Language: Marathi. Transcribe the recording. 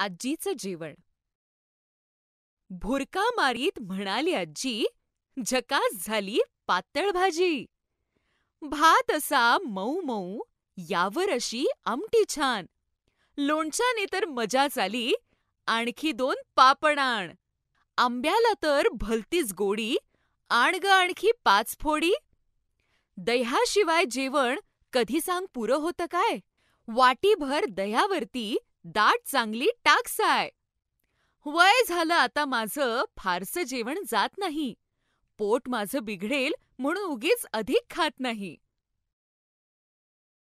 आजीचं जेवण भुरका मारीत म्हणाली आजी झकास झाली पातळ भाजी भात असा मऊ मऊ यावर अशी आमटी छान लोणच्याने तर मजा आली आणखी दोन पापणाण आंब्याला तर भलतीच गोडी आणग आणखी पाच फोडी दह्याशिवाय जेवण कधी सांग पुरं होतं काय वाटीभर दह्यावरती दाट चांगली टाकसाय. वय झालं आता माझं फारसं जेवण जात नाही. पोट माझं बिघडेल म्हणून उगीच अधिक खात नाही.